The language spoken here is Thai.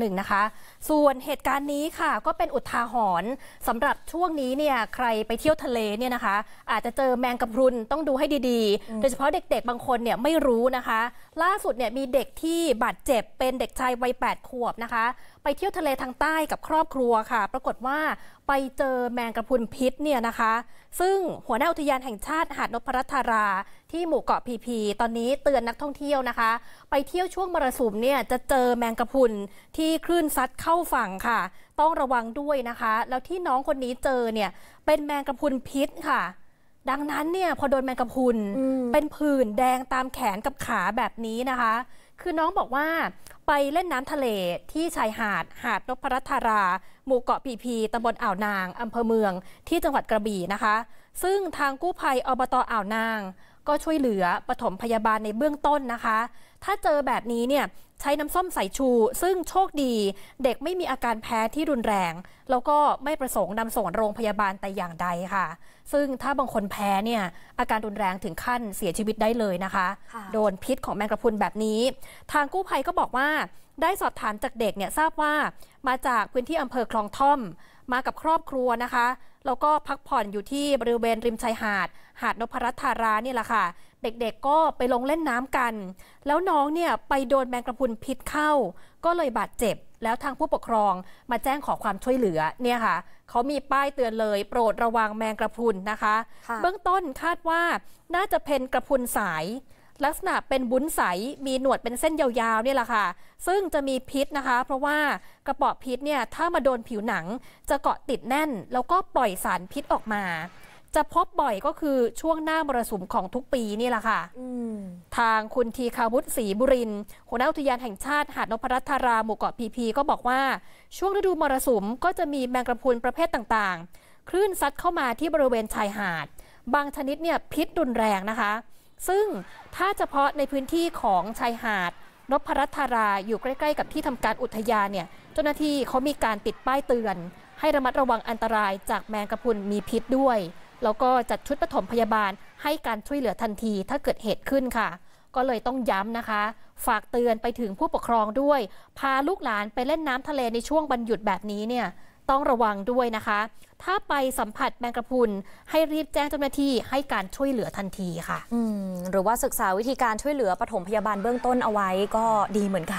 หนึ่งนะคะ ส่วนเหตุการณ์นี้ค่ะก็เป็นอุทาหรณ์สำหรับช่วงนี้เนี่ยใครไปเที่ยวทะเลเนี่ยนะคะอาจจะเจอแมงกะพรุนต้องดูให้ดีๆโดยเฉพาะเด็กๆบางคนเนี่ยไม่รู้นะคะ ล่าสุดเนี่ยมีเด็กที่บาดเจ็บเป็นเด็กชายวัย8ขวบนะคะไปเที่ยวทะเลทางใต้กับครอบครัวค่ะปรากฏว่าไปเจอแมงกะพรุนพิษเนี่ยนะคะ ซึ่งหัวหน้าอุทยานแห่งชาติหาดนพรัตนาราที่หมู่เกาะพีพี ตอนนี้เตือนนักท่องเที่ยวนะคะ ไปเที่ยวช่วงมรสุมเนี่ยจะเจอแมงกะพรุนที่คลื่นซัดเข้าฝั่งค่ะ ต้องระวังด้วยนะคะ แล้วที่น้องคนนี้เจอเนี่ยเป็นแมงกะพรุนพิษค่ะ ดังนั้นเนี่ยพอโดนแมงกะพรุนเป็นผื่นแดงตามแขนกับขาแบบนี้นะคะ คือน้องบอกว่าไปเล่นน้ำทะเลที่ชายหาดหาดนพรัตรา หมู่เกาะพีพีตำบลอ่าวนางอำเภอเมืองที่จังหวัดกระบี่นะคะ ซึ่งทางกู้ภัยอบตอ่าวนางก็ช่วยเหลือปฐมพยาบาลในเบื้องต้นนะคะ ถ้าเจอแบบนี้เนี่ยใช้น้ำส้มสายชู ซึ่งโชคดีเด็กไม่มีอาการแพ้ที่รุนแรง แล้วก็ไม่ประสงค์นำส่งโรงพยาบาลแต่อย่างใดค่ะ ซึ่งถ้าบางคนแพ้เนี่ยอาการรุนแรงถึงขั้นเสียชีวิตได้เลยนะคะคะโดนพิษของแมงกระพุนแบบนี้ ทางกู้ภัยก็บอกว่าได้สอบถามจากเด็กเนี่ยทราบว่า มาจากพื้นที่อำเภอคลองท่อมมากับครอบครัวนะคะ แล้วก็พักผ่อนอยู่ที่บริเวณริมชายหาดหาดนพรัตธาราเนี่ยแหละค่ะ เด็กๆก็ไปลงเล่นน้ำกัน แล้วน้องเนี่ยไปโดนแมงกระพุนพิษเข้า ก็เลยบาดเจ็บ แล้วทางผู้ปกครองมาแจ้งขอความช่วยเหลือเนี่ยค่ะ เขามีป้ายเตือนเลย โปรดระวังแมงกระพุนนะคะ เบื้องต้นคาดว่าน่าจะเป็นกระพุนสาย ลักษณะเป็นบุ้นใส มีหนวดเป็นเส้นยาวๆ เนี่ยแหละค่ะ ซึ่งจะมีพิษนะคะ เพราะว่ากระป๋อพิษเนี่ยถ้ามาโดนผิวหนังจะเกาะติดแน่น แล้วก็ปล่อยสารพิษออกมาจะพบบ่อยก็คือช่วงหน้ามรสุมของทุกปีนี่แหละค่ะ ทางคุณทีคาวุฒิศรีบุรินหัวหน้าอุทยานแห่งชาติหาดนพรัตารา หมู่เกาะพีพีก็บอกว่า ช่วงฤดูมรสุมก็จะมีแมงกระพุนประเภทต่างๆ คลื่นซัดเข้ามาที่บริเวณชายหาด บางชนิดเนี่ยพิษรุนแรงนะคะ ซึ่งถ้าเฉพาะในพื้นที่ของชายหาดนพรัตาราอยู่ใกล้ๆ กับที่ทำการอุทยานเนี่ย เจ้าหน้าที่เขามีการติดป้ายเตือน ให้ระมัดระวังอันตรายจากแมงกระพุนมีพิษด้วยแล้วก็จัดชุดปฐมพยาบาลให้การช่วยเหลือทันทีถ้าเกิดเหตุขึ้นค่ะ ก็เลยต้องย้ำนะคะ ฝากเตือนไปถึงผู้ปกครองด้วย พาลูกหลานไปเล่นน้ำทะเลในช่วงบันหยุดแบบนี้เนี่ยต้องระวังด้วยนะคะ ถ้าไปสัมผัสแมงกระพรุนให้รีบแจ้งเจ้าหน้าที่ให้การช่วยเหลือทันทีค่ะหรือว่าศึกษาวิธีการช่วยเหลือปฐมพยาบาลเบื้องต้นเอาไว้ก็ดีเหมือนกัน